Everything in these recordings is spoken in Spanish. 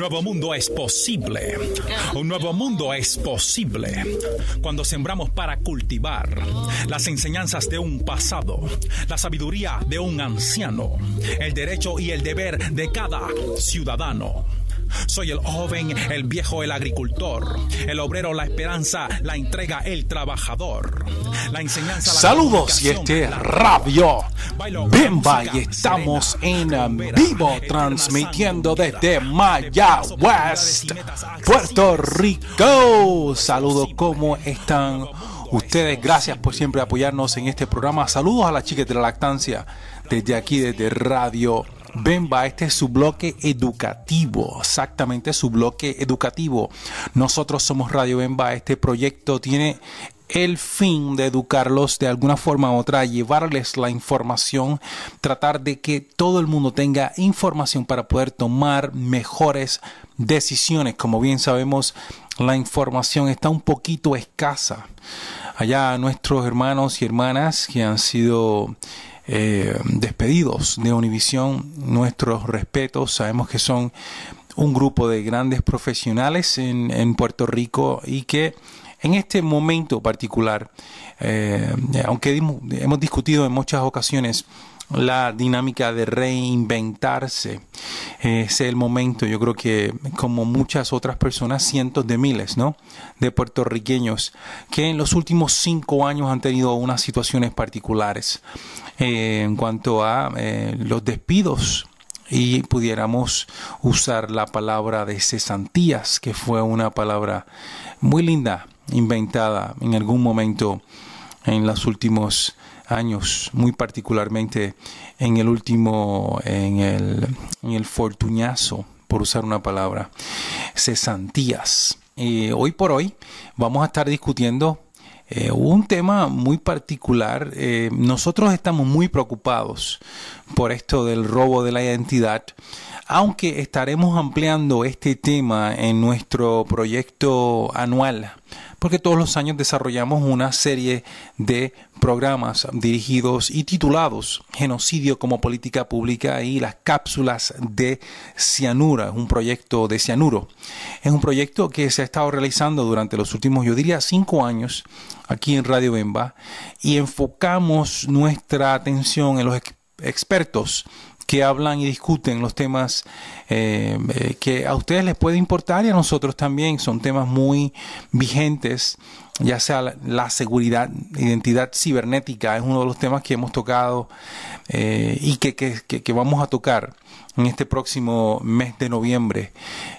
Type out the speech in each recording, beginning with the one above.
nuevo mundo es posible. Un nuevo mundo es posible. Cuando sembramos para cultivar las enseñanzas de un pasado, la sabiduría de un anciano, el derecho y el deber de cada ciudadano. Soy el joven, el viejo, el agricultor, el obrero, la esperanza, la entrega, el trabajador. La enseñanza, Saludos y este radio. Bimba y estamos en vivo transmitiendo desde Maya West, Puerto Rico. Saludos, ¿cómo están? Ustedes, gracias por siempre apoyarnos en este programa. Saludos a las chicas de la lactancia desde aquí, desde Radio Bemba, este es su bloque educativo, exactamente su bloque educativo. Nosotros somos Radio Bemba, este proyecto tiene el fin de educarlos de alguna forma u otra, llevarles la información, tratar de que todo el mundo tenga información para poder tomar mejores decisiones. Como bien sabemos, la información está un poquito escasa. Allá nuestros hermanos y hermanas que han sido eh, despedidos de Univisión. Nuestros respetos, sabemos que son un grupo de grandes profesionales en, Puerto Rico y que en este momento particular, eh, aunque hemos discutido en muchas ocasiones la dinámica de reinventarse. Es el momento, yo creo que como muchas otras personas, cientos de miles ¿no? de puertorriqueños que en los últimos cinco años han tenido unas situaciones particulares eh, en cuanto a eh, los despidos y pudiéramos usar la palabra de cesantías, que fue una palabra muy linda, inventada en algún momento en los últimos años, muy particularmente en el último, en el, en el fortuñazo, por usar una palabra, cesantías. Eh, hoy por hoy vamos a estar discutiendo eh, un tema muy particular. Eh, nosotros estamos muy preocupados por esto del robo de la identidad, aunque estaremos ampliando este tema en nuestro proyecto anual porque todos los años desarrollamos una serie de programas dirigidos y titulados Genocidio como política pública y las cápsulas de cianura, un proyecto de cianuro. Es un proyecto que se ha estado realizando durante los últimos, yo diría, cinco años aquí en Radio Bemba y enfocamos nuestra atención en los expertos que hablan y discuten los temas eh, eh, que a ustedes les puede importar y a nosotros también. Son temas muy vigentes ya sea la, seguridad, identidad cibernética, es uno de los temas que hemos tocado eh, y que, que, vamos a tocar en este próximo mes de noviembre,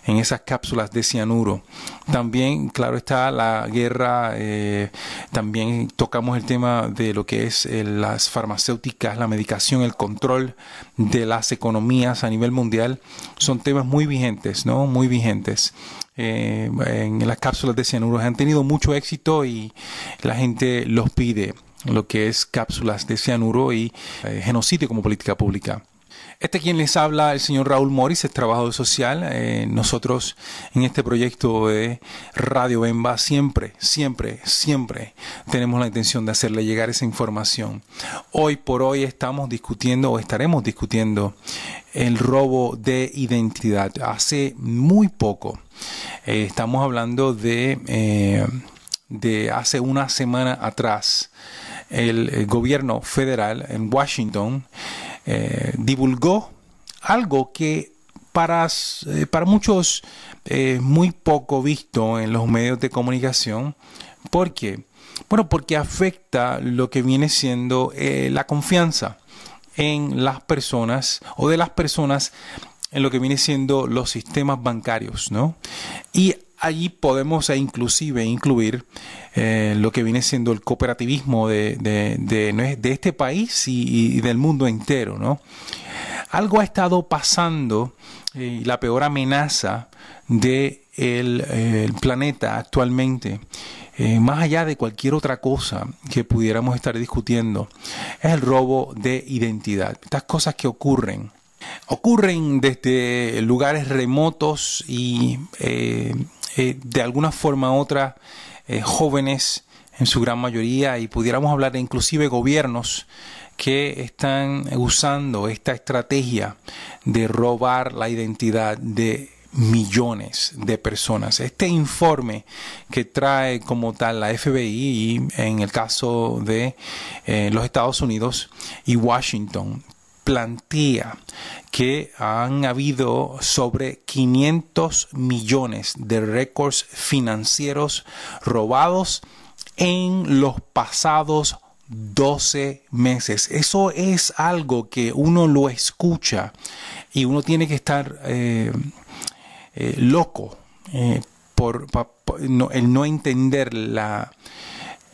en esas cápsulas de cianuro. También, claro está, la guerra, eh, también tocamos el tema de lo que es eh, las farmacéuticas, la medicación, el control de las economías a nivel mundial. Son temas muy vigentes, ¿no? Muy vigentes. Eh, en las cápsulas de cianuro han tenido mucho éxito y la gente los pide lo que es cápsulas de cianuro y eh, genocidio como política pública. Este quien les habla, el señor Raúl Morris, es trabajador social. Eh, nosotros en este proyecto de Radio Bemba siempre, siempre, siempre tenemos la intención de hacerle llegar esa información. Hoy por hoy estamos discutiendo o estaremos discutiendo el robo de identidad. Hace muy poco eh, estamos hablando de, eh, de hace una semana atrás. el gobierno federal en Washington eh, divulgó algo que para, eh, para muchos es muy poco visto en los medios de comunicación. ¿Por qué? Bueno, porque afecta lo que viene siendo eh, la confianza en las personas o de las personas en lo que viene siendo los sistemas bancarios, ¿no? Y allí podemos eh, inclusive incluir eh, lo que viene siendo el cooperativismo de, de, este país y, del mundo entero. ¿no? Algo ha estado pasando eh, y la peor amenaza del el, planeta actualmente. más allá de cualquier otra cosa que pudiéramos estar discutiendo, es el robo de identidad. Estas cosas que ocurren, ocurren desde lugares remotos y eh, de alguna forma u otra eh, jóvenes en su gran mayoría y pudiéramos hablar de inclusive gobiernos que están usando esta estrategia de robar la identidad de millones de personas. Este informe que trae como tal la FBI en el caso de eh, los Estados Unidos y Washington que han habido sobre 500 millones de récords financieros robados en los pasados 12 meses. Eso es algo que uno lo escucha y uno tiene que estar eh, eh, loco eh, por, no, el no entender la,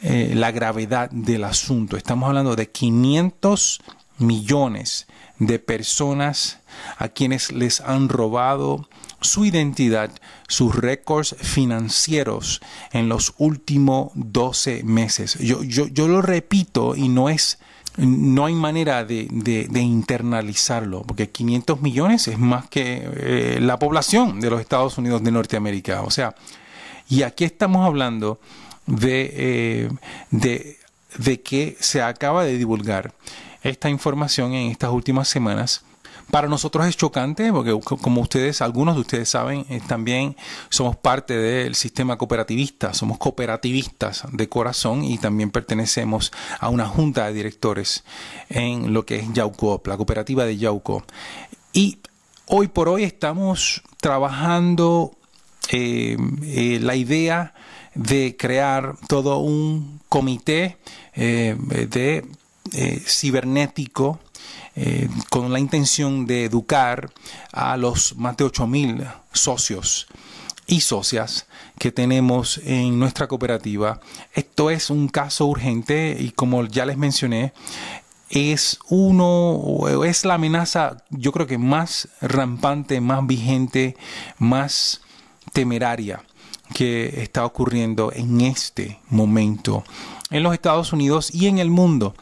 la gravedad del asunto. Estamos hablando de 500 millones millones de personas a quienes les han robado su identidad, sus récords financieros en los últimos 12 meses. Yo, yo, yo lo repito y no es... No hay manera de, de, internalizarlo, porque 500 millones es más que eh, la población de los Estados Unidos de Norteamérica. O sea, y aquí estamos hablando de, eh, de, de que se acaba de divulgar esta información en estas últimas semanas. Para nosotros es chocante porque como ustedes, algunos de ustedes saben, eh, también somos parte del sistema cooperativista, somos cooperativistas de corazón y también pertenecemos a una junta de directores en lo que es Yauco, la cooperativa de Yauco. Y hoy por hoy estamos trabajando eh, eh, la idea de crear todo un comité de eh, cibernético eh, con la intención de educar a los más de 8.000 socios y socias que tenemos en nuestra cooperativa. Esto es un caso urgente y como ya les mencioné, es uno, es la amenaza yo creo que más rampante, más vigente, más temeraria que está ocurriendo en este momento en los Estados Unidos y en el mundo.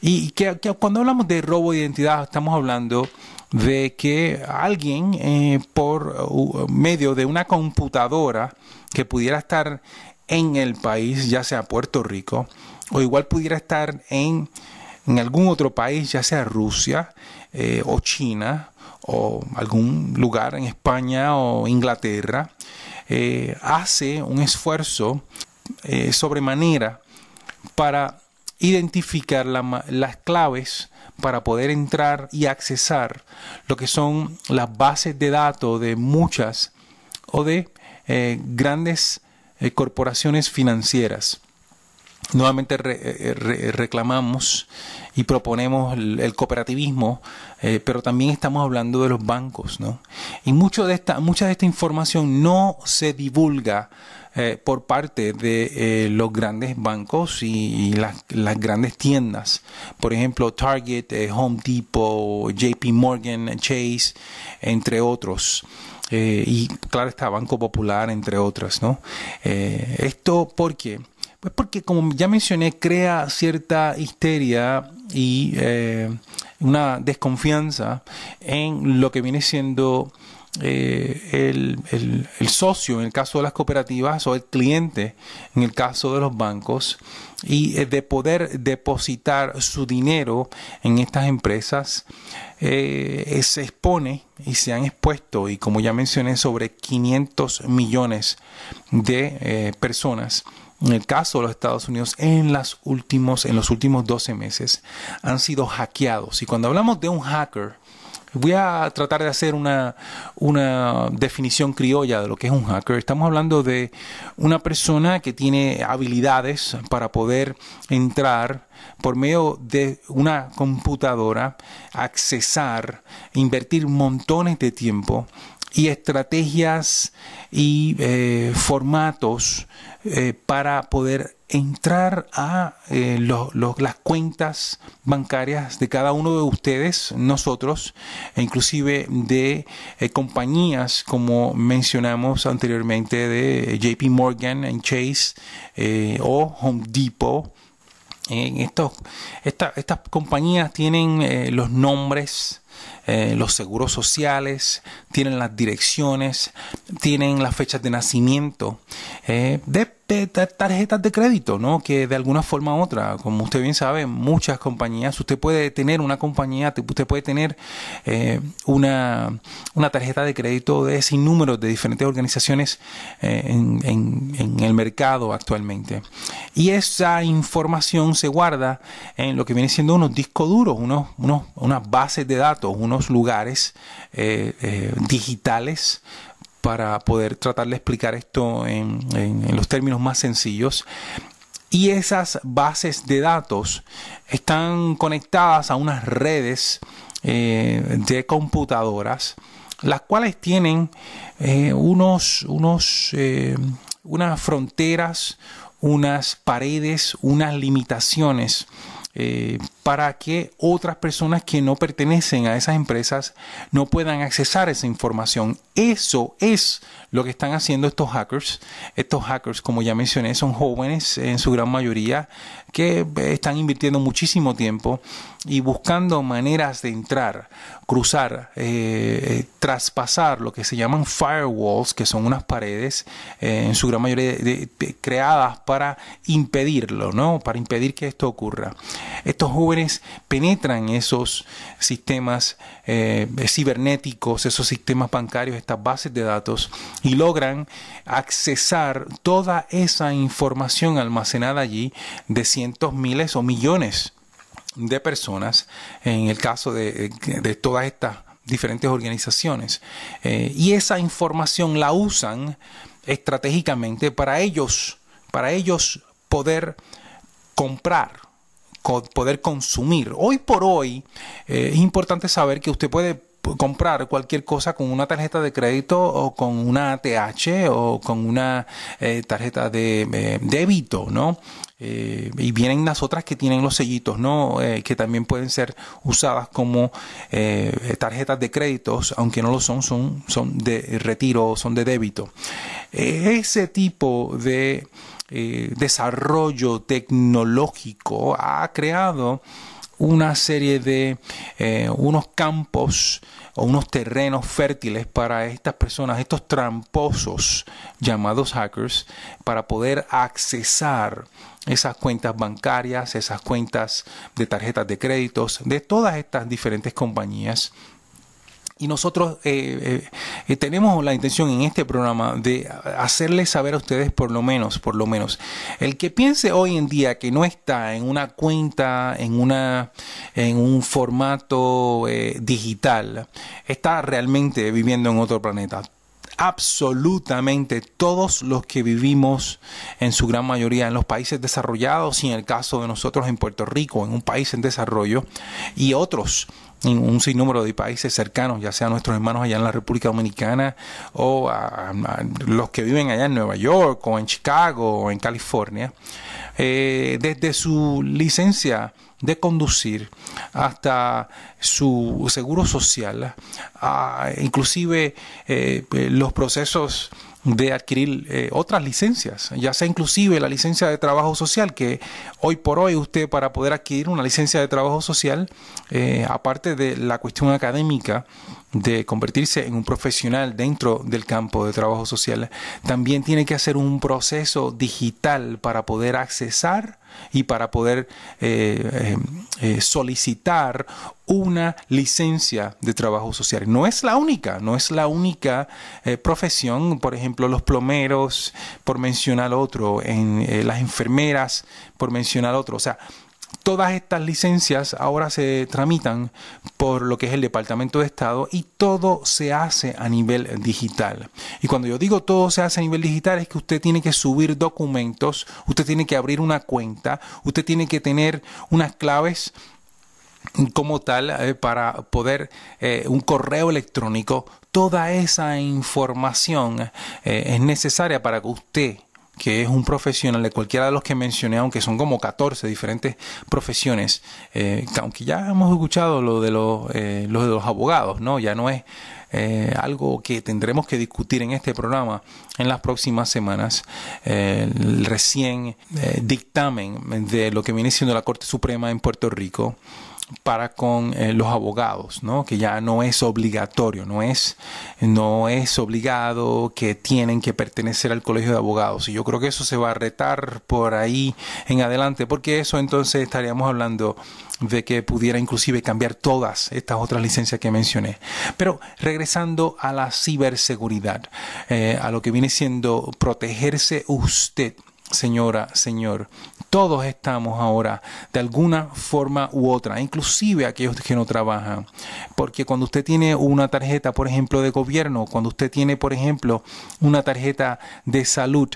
Y que, cuando hablamos de robo de identidad estamos hablando de que alguien eh, por medio de una computadora que pudiera estar en el país, ya sea Puerto Rico, o igual pudiera estar en, en algún otro país, ya sea Rusia eh, o China, o algún lugar en España o Inglaterra, eh, hace un esfuerzo sobremanera para identificar las claves para poder entrar y accesar lo que son las bases de datos de muchas o de eh, grandes eh, corporaciones financieras. Nuevamente eh, reclamamos y proponemos el, cooperativismo, pero también estamos hablando de los bancos, ¿no? Y mucho de esta, mucha de esta información no se divulga eh, por parte de eh, los grandes bancos y, las, grandes tiendas. Por ejemplo, Target, eh, Home Depot, JP Morgan, Chase, entre otros. y claro está Banco Popular, entre otras, ¿no? esto porque, pues porque como ya mencioné, crea cierta histeria y una desconfianza en lo que viene siendo eh, el, socio en el caso de las cooperativas o el cliente en el caso de los bancos y eh, de poder depositar su dinero en estas empresas eh, se expone y se han expuesto y como ya mencioné sobre 500 millones de personas en el caso de los Estados Unidos, en, las últimos, en los últimos 12 meses han sido hackeados. Y cuando hablamos de un hacker, Voy a tratar de hacer una, definición criolla de lo que es un hacker. Estamos hablando de una persona que tiene habilidades para poder entrar por medio de una computadora, accesar, invertir montones de tiempo y estrategias y eh, formatos eh, para poder entrar a eh, las cuentas bancarias de cada uno de ustedes, nosotros, e inclusive de eh, compañías como mencionamos anteriormente de eh, JP Morgan and Chase o Home Depot. Estos, esta, estas compañías tienen los nombres los seguros sociales, tienen las direcciones, tienen las fechas de nacimiento de tarjetas de crédito, ¿no? Que de alguna forma u otra, como usted bien sabe, muchas compañías, usted puede tener una compañía, usted puede tener eh, una, tarjeta de crédito de sin número de diferentes organizaciones eh, en, el mercado actualmente. Y esa información se guarda en lo que viene siendo unos discos duros, unos, unos unas bases de datos, unos lugares eh, digitales para poder tratar de explicar esto en, los términos más sencillos. Y esas bases de datos están conectadas a unas redes eh, de computadoras, las cuales tienen eh, unos, unos, eh, unas fronteras, unas paredes, unas limitaciones eh, para que otras personas que no pertenecen a esas empresas no puedan accesar esa información. Eso es lo que están haciendo estos hackers. Estos hackers, como ya mencioné, son jóvenes en su gran mayoría que eh, están invirtiendo muchísimo tiempo y buscando maneras de entrar, cruzar, eh, traspasar lo que se llaman firewalls, que son unas paredes en su gran mayoría creadas para impedirlo, ¿no? Para impedir que esto ocurra. Estos jóvenes penetran esos sistemas eh, cibernéticos, esos sistemas bancarios, estas bases de datos y logran accesar toda esa información almacenada allí de cientos, miles o millones de personas en el caso de, eh, todas estas diferentes organizaciones. Eh, y esa información la usan estratégicamente para ellos, para ellos poder comprar poder consumir. Hoy por hoy eh, es importante saber que usted puede comprar cualquier cosa con una tarjeta de crédito o con una ATH o con una eh, tarjeta de eh, débito, ¿no? y vienen las otras que tienen los sellitos, ¿no? que también pueden ser usadas como tarjetas de créditos, aunque no lo son, son, son de retiro, son de débito. ese tipo de eh, desarrollo tecnológico ha creado una serie de eh, unos campos o unos terrenos fértiles para estas personas, estos tramposos llamados hackers, para poder accesar esas cuentas bancarias, esas cuentas de tarjetas de créditos, de todas estas diferentes compañías y nosotros eh, eh, eh, tenemos la intención en este programa de hacerles saber a ustedes por lo menos, por lo menos, el que piense hoy en día que no está en una cuenta, en, una, en un formato digital, está realmente viviendo en otro planeta absolutamente todos los que vivimos en su gran mayoría en los países desarrollados y en el caso de nosotros en Puerto Rico, en un país en desarrollo, y otros en un sinnúmero de países cercanos, ya sea nuestros hermanos allá en la República Dominicana o a, los que viven allá en Nueva York o en Chicago o en California, eh, desde su licencia de conducir hasta su seguro social, ah, inclusive eh, los procesos de adquirir eh, otras licencias, ya sea inclusive la licencia de trabajo social, que hoy por hoy usted para poder adquirir una licencia de trabajo social, eh, aparte de la cuestión académica de convertirse en un profesional dentro del campo de trabajo social, también tiene que hacer un proceso digital para poder accesar y para poder eh, eh, eh, solicitar una licencia de trabajo social. No es la única, no es la única eh, profesión, por ejemplo, los plomeros, por mencionar otro, en, las enfermeras, por mencionar otro. O sea, todas estas licencias ahora se tramitan por lo que es el Departamento de Estado y todo se hace a nivel digital. Y cuando yo digo todo se hace a nivel digital es que usted tiene que subir documentos, usted tiene que abrir una cuenta, usted tiene que tener unas claves como tal eh, para poder eh, un correo electrónico toda esa información eh, es necesaria para que usted que es un profesional de cualquiera de los que mencioné, aunque son como 14 diferentes profesiones, eh, aunque ya hemos escuchado lo de los, eh, de los abogados, ¿no? Ya no es eh, algo que tendremos que discutir en este programa en las próximas semanas, el recién dictamen de lo que viene siendo la Corte Suprema en Puerto Rico para con eh, los abogados, ¿no? que ya no es obligatorio, no es, no es obligado que tienen que pertenecer al colegio de abogados. Y yo creo que eso se va a retar por ahí en adelante, porque eso entonces estaríamos hablando de que pudiera inclusive cambiar todas estas otras licencias que mencioné. Pero regresando a la ciberseguridad, eh, a lo que viene siendo protegerse usted señora, señor, todos estamos ahora, de alguna forma u otra, inclusive aquellos que no trabajan. Porque cuando usted tiene una tarjeta, por ejemplo, de gobierno, cuando usted tiene, por ejemplo, una tarjeta de salud,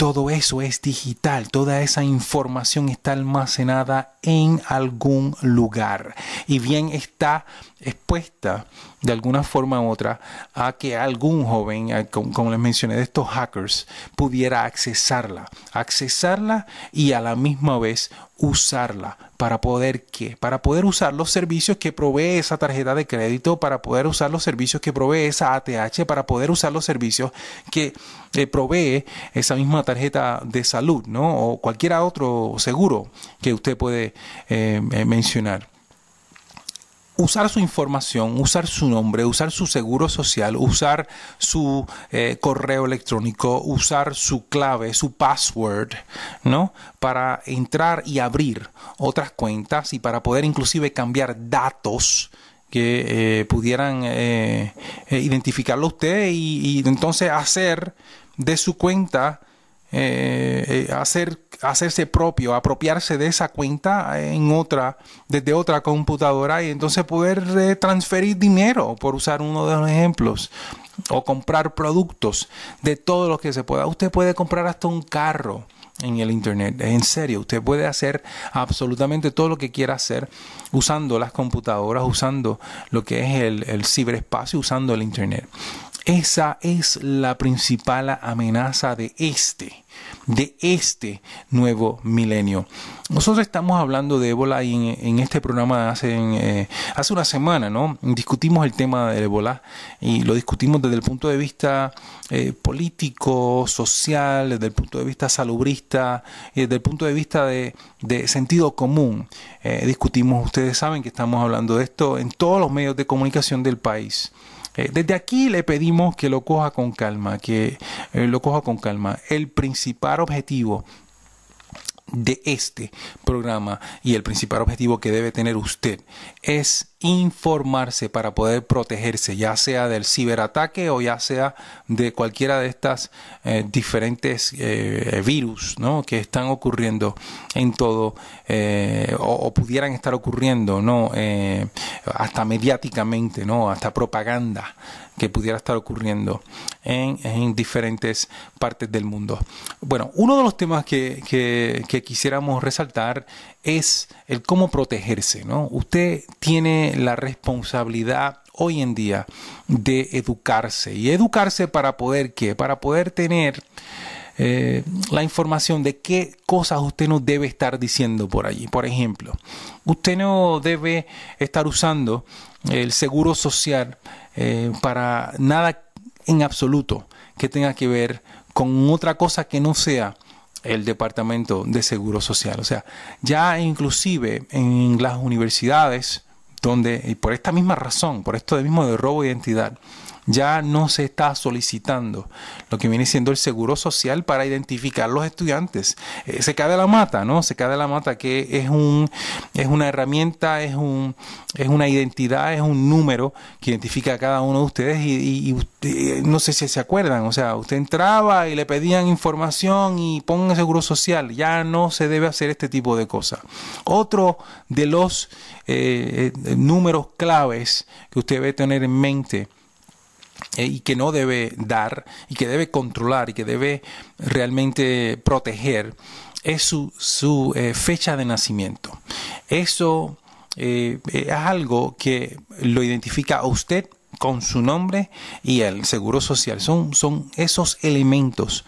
todo eso es digital, toda esa información está almacenada en algún lugar y bien está expuesta de alguna forma u otra a que algún joven, como les mencioné, de estos hackers pudiera accesarla, accesarla y a la misma vez usarla para poder qué? Para poder usar los servicios que provee esa tarjeta de crédito, para poder usar los servicios que provee esa ATH, para poder usar los servicios que eh, provee esa misma tarjeta tarjeta de salud, ¿no? O cualquier otro seguro que usted puede eh, eh, mencionar usar su información, usar su nombre, usar su seguro social, usar su eh, correo electrónico, usar su clave, su password, ¿no? Para entrar y abrir otras cuentas y para poder inclusive cambiar datos que pudieran identificarlo usted y, y entonces hacer de su cuenta eh, eh, hacer, hacerse propio, apropiarse de esa cuenta en otra, desde otra computadora y entonces poder eh, transferir dinero, por usar uno de los ejemplos, o comprar productos de todo lo que se pueda. Usted puede comprar hasta un carro en el Internet. En serio, usted puede hacer absolutamente todo lo que quiera hacer usando las computadoras, usando lo que es el, el ciberespacio, usando el Internet. Esa es la principal amenaza de este, de este nuevo milenio. Nosotros estamos hablando de ébola y en, este programa hace, eh, hace una semana, ¿no? Discutimos el tema del ébola y lo discutimos desde el punto de vista eh, político, social, desde el punto de vista salubrista eh, desde el punto de vista de, sentido común. discutimos, ustedes saben que estamos hablando de esto en todos los medios de comunicación del país. Eh, desde aquí le pedimos que lo coja con calma, que eh, lo coja con calma. El principal objetivo de este programa y el principal objetivo que debe tener usted es informarse para poder protegerse, ya sea del ciberataque o ya sea de cualquiera de estas eh, diferentes eh, virus ¿no? que están ocurriendo en todo eh, o, pudieran estar ocurriendo, ¿no? hasta mediáticamente, ¿no? hasta propaganda que pudiera estar ocurriendo en, diferentes partes del mundo. Bueno, uno de los temas que, que, que quisiéramos resaltar es el cómo protegerse, ¿no? Usted tiene la responsabilidad hoy en día de educarse y educarse para poder qué, para poder tener eh, la información de qué cosas usted no debe estar diciendo por allí. Por ejemplo, usted no debe estar usando el seguro social eh, para nada en absoluto que tenga que ver con otra cosa que no sea el Departamento de Seguro Social. O sea, ya inclusive en las universidades, donde, y por esta misma razón, por esto mismo de robo de identidad, ya no se está solicitando lo que viene siendo el seguro social para identificar los estudiantes. Eh, se cae de la mata, ¿no? Se cae de la mata que es, un, es una herramienta, es, un, es una identidad, es un número que identifica a cada uno de ustedes y, eh, no sé si se acuerdan, o sea, usted entraba y le pedían información y pongan seguro social, ya no se debe hacer este tipo de cosas. Otro de los eh, números claves que usted debe tener en mente eh, y que no debe dar y que debe controlar y que debe realmente proteger es su, su eh, fecha de nacimiento. Eso eh, es algo que lo identifica a usted con su nombre y el seguro social. Son, son esos elementos.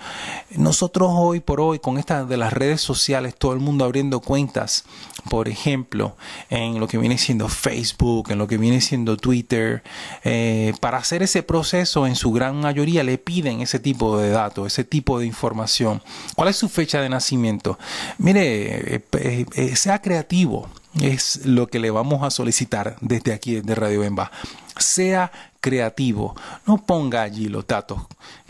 Nosotros hoy por hoy, con esta de las redes sociales, todo el mundo abriendo cuentas, por ejemplo, en lo que viene siendo Facebook, en lo que viene siendo Twitter, eh, para hacer ese proceso, en su gran mayoría le piden ese tipo de datos, ese tipo de información. ¿Cuál es su fecha de nacimiento? Mire, eh, eh, sea creativo es lo que le vamos a solicitar desde aquí, desde Radio Bemba. Sea creativo, no ponga allí los datos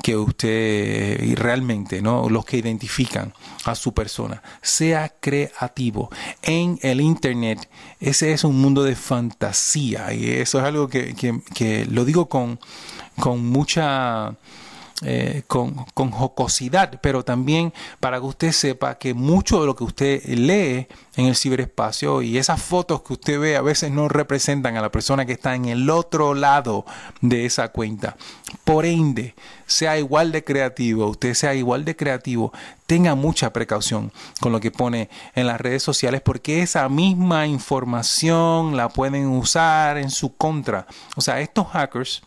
que usted eh, realmente, ¿no? los que identifican a su persona. Sea creativo. En el Internet, ese es un mundo de fantasía y eso es algo que, que lo digo con, con mucha eh, con, con jocosidad, pero también para que usted sepa que mucho de lo que usted lee en el ciberespacio y esas fotos que usted ve a veces no representan a la persona que está en el otro lado de esa cuenta. Por ende, sea igual de creativo, usted sea igual de creativo, tenga mucha precaución con lo que pone en las redes sociales porque esa misma información la pueden usar en su contra. O sea, estos hackers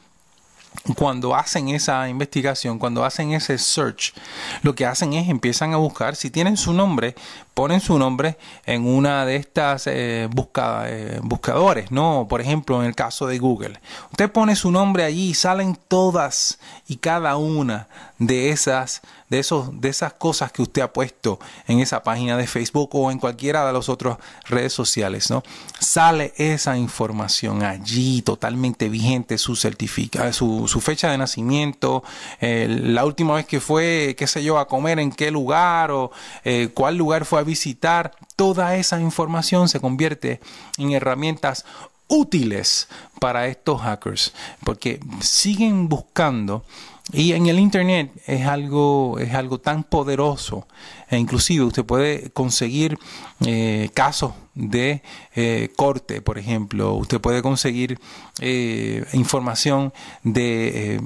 cuando hacen esa investigación, cuando hacen ese search, lo que hacen es empiezan a buscar, si tienen su nombre, ponen su nombre en una de estas eh, eh, buscadores, ¿no? Por ejemplo, en el caso de Google. Usted pone su nombre allí y salen todas y cada una de esas de, esos, de esas cosas que usted ha puesto en esa página de Facebook o en cualquiera de las otras redes sociales, ¿no? Sale esa información allí totalmente vigente, su, certifica, su, su fecha de nacimiento, la última vez que fue, qué sé yo, a comer, en qué lugar o eh, cuál lugar fue a visitar. Toda esa información se convierte en herramientas útiles para estos hackers, porque siguen buscando y en el Internet es algo, es algo tan poderoso, e inclusive usted puede conseguir eh, casos de eh, corte, por ejemplo, usted puede conseguir eh, información de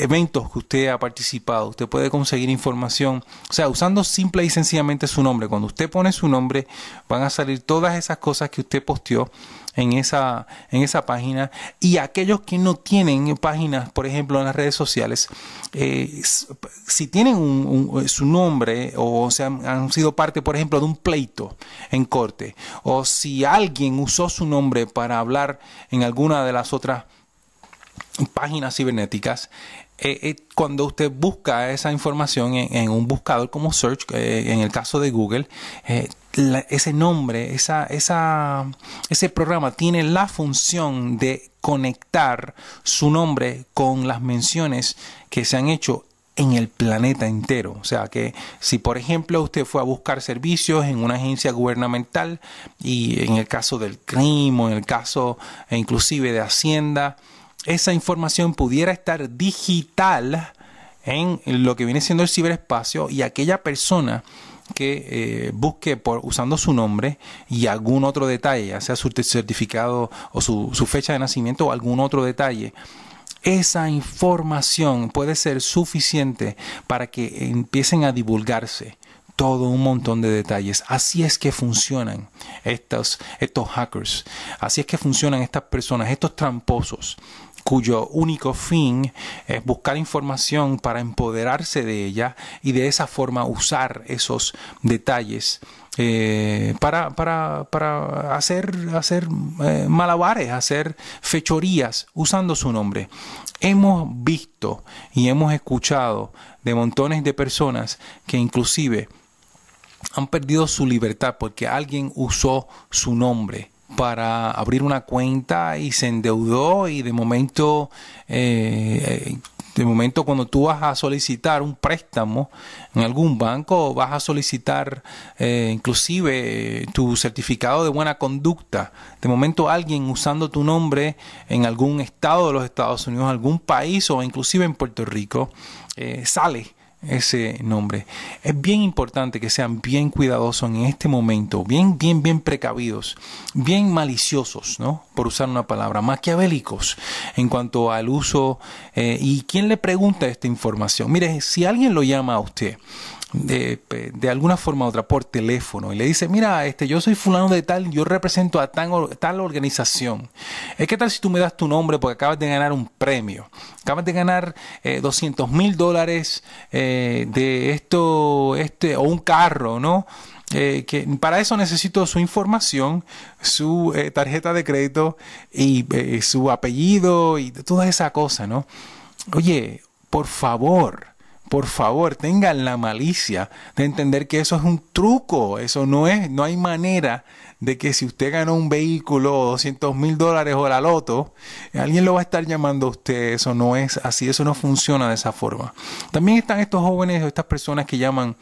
eventos que usted ha participado, usted puede conseguir información, o sea, usando simple y sencillamente su nombre. Cuando usted pone su nombre, van a salir todas esas cosas que usted posteó en esa, en esa página. Y aquellos que no tienen páginas, por ejemplo, en las redes sociales, eh, si tienen un, eh, su nombre o se han sido parte, por ejemplo, de un pleito en corte, o si alguien usó su nombre para hablar en alguna de las otras páginas cibernéticas, eh, cuando usted busca esa información en, un buscador como Search, en el caso de Google, ese nombre, esa, esa, ese programa tiene la función de conectar su nombre con las menciones que se han hecho en el planeta entero. O sea que si por ejemplo usted fue a buscar servicios en una agencia gubernamental y en el caso del crimen o en el caso e inclusive de Hacienda, esa información pudiera estar digital en lo que viene siendo el ciberespacio y aquella persona que eh, busque por usando su nombre y algún otro detalle, sea su certificado o su, su fecha de nacimiento o algún otro detalle esa información puede ser suficiente para que empiecen a divulgarse todo un montón de detalles. Así es que funcionan estos, estos hackers. Así es que funcionan estas personas, estos tramposos cuyo único fin es buscar información para empoderarse de ella y de esa forma usar esos detalles eh, para, para, para, hacer, hacer eh, malabares, hacer fechorías usando su nombre. Hemos visto y hemos escuchado de montones de personas que inclusive han perdido su libertad porque alguien usó su nombre para abrir una cuenta y se endeudó y de momento eh, eh, de momento cuando tú vas a solicitar un préstamo en algún banco vas a solicitar eh, inclusive tu certificado de buena conducta de momento alguien usando tu nombre en algún estado de los Estados Unidos algún país o inclusive en Puerto Rico sale ese nombre. Es bien importante que sean bien cuidadosos en este momento, bien, bien, bien precavidos, bien maliciosos, ¿no? Por usar una palabra, maquiavélicos en cuanto al uso eh, y quién le pregunta esta información. Mire, si alguien lo llama a usted de, alguna forma u otra por teléfono y le dice, mira, este, yo soy fulano de tal, yo represento a tal organización. ¿Qué tal si tú me das tu nombre porque acabas de ganar un premio? Acabas de ganar 200 eh, mil dólares eh, de esto, este, o un carro, ¿no? Eh, que para eso necesito su información, su tarjeta de crédito y su apellido y toda esa cosa, ¿no? Oye, por favor, por favor, tengan la malicia de entender que eso es un truco, eso no es, no hay manera de que si usted ganó un vehículo 200 mil dólares o la loto, alguien lo va a estar llamando a usted, eso no es así, eso no funciona de esa forma. También están estos jóvenes o estas personas que llaman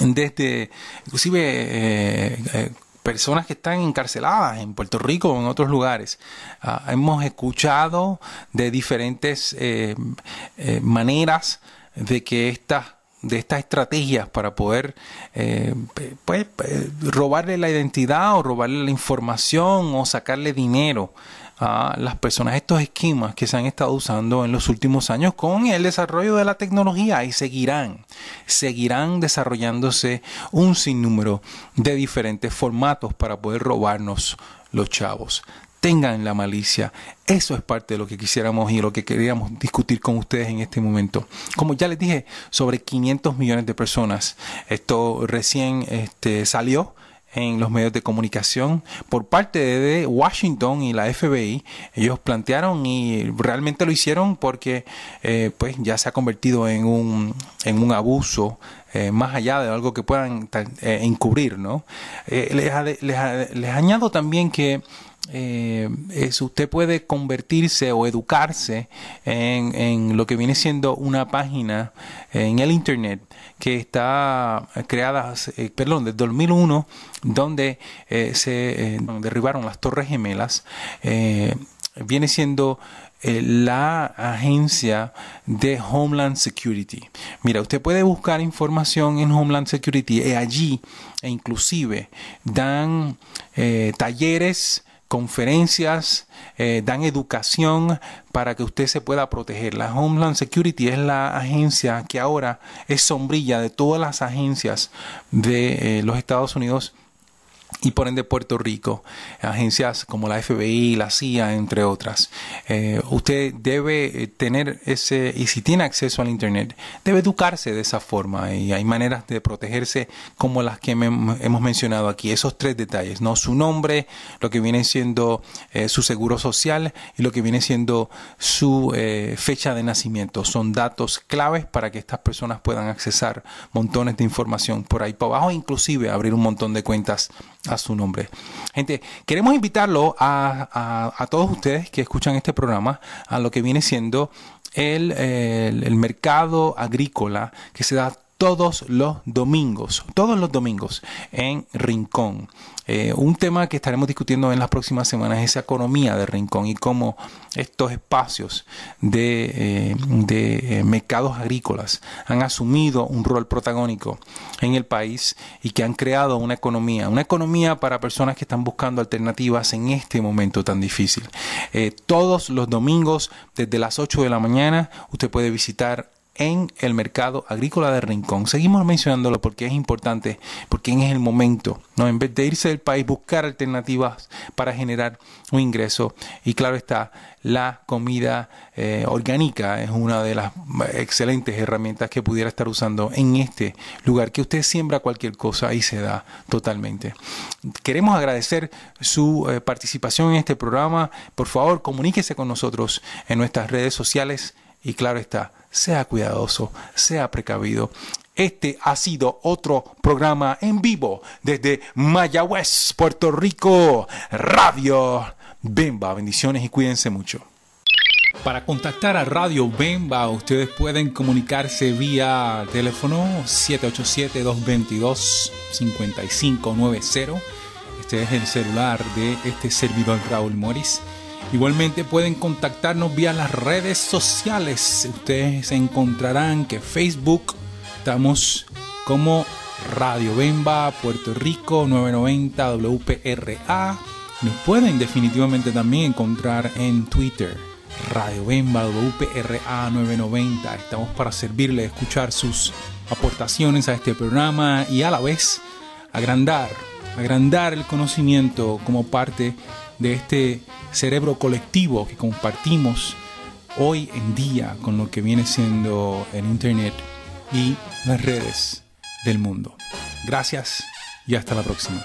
desde, inclusive, eh, eh, personas que están encarceladas en Puerto Rico o en otros lugares. Ah, hemos escuchado de diferentes eh, maneras de que estas de estas estrategias para poder eh, pues, robarle la identidad o robarle la información o sacarle dinero a las personas, estos esquemas que se han estado usando en los últimos años con el desarrollo de la tecnología y seguirán, seguirán desarrollándose un sinnúmero de diferentes formatos para poder robarnos los chavos tengan la malicia. Eso es parte de lo que quisiéramos y lo que queríamos discutir con ustedes en este momento. Como ya les dije, sobre 500 millones de personas. Esto recién este, salió en los medios de comunicación por parte de Washington y la FBI. Ellos plantearon y realmente lo hicieron porque eh, pues ya se ha convertido en un, abuso eh, más allá de algo que puedan eh, encubrir. ¿no? les añado también que eh, es, usted puede convertirse o educarse en, lo que viene siendo una página en el Internet que está creada, eh, perdón, desde 2001, donde eh, se derribaron las Torres Gemelas. viene siendo la agencia de Homeland Security. Mira, usted puede buscar información en Homeland Security. y allí, e inclusive, dan talleres, conferencias, eh, dan educación para que usted se pueda proteger. La Homeland Security es la agencia que ahora es sombrilla de todas las agencias de eh, los Estados Unidos y por ende Puerto Rico, agencias como la FBI, la CIA, entre otras. Eh, usted debe eh, tener ese, y si tiene acceso al Internet, debe educarse de esa forma y hay maneras de protegerse como las que hemos mencionado aquí, esos tres detalles, ¿no? Su nombre, lo que viene siendo eh, su seguro social y lo que viene siendo su fecha de nacimiento. Son datos claves para que estas personas puedan accesar montones de información por ahí para abajo, inclusive abrir un montón de cuentas a su nombre. Gente, queremos invitarlo a, todos ustedes que escuchan este programa a lo que viene siendo el mercado agrícola que se da todos los domingos, todos los domingos en Rincón. Eh, un tema que estaremos discutiendo en las próximas semanas es esa economía de Rincón y cómo estos espacios de, eh, eh, mercados agrícolas han asumido un rol protagónico en el país y que han creado una economía, una economía para personas que están buscando alternativas en este momento tan difícil. todos los domingos, desde las 8 de la mañana, usted puede visitar en el mercado agrícola de Rincón. Seguimos mencionándolo porque es importante, porque es el momento, ¿no? En vez de irse del país, buscar alternativas para generar un ingreso. Y claro está, la comida eh, orgánica es una de las eh, excelentes herramientas que pudiera estar usando en este lugar, que usted siembra cualquier cosa y se da totalmente. Queremos agradecer su eh, participación en este programa. Por favor, comuníquese con nosotros en nuestras redes sociales y claro está, sea cuidadoso, sea precavido. Este ha sido otro programa en vivo desde Mayagüez, Puerto Rico, Radio Bemba. Bendiciones y cuídense mucho. Para contactar a Radio Bemba, ustedes pueden comunicarse vía teléfono 787-222-5590. Este es el celular de este servidor Raúl Moris. Igualmente pueden contactarnos vía las redes sociales. Ustedes encontrarán que Facebook estamos como Radio Bemba Puerto Rico 990 WPRA. Nos pueden definitivamente también encontrar en Twitter. Radio Bemba WPRA 990. Estamos para servirle, escuchar sus aportaciones a este programa y a la vez agrandar, agrandar el conocimiento como parte de de este cerebro colectivo que compartimos hoy en día con lo que viene siendo el Internet y las redes del mundo. Gracias y hasta la próxima.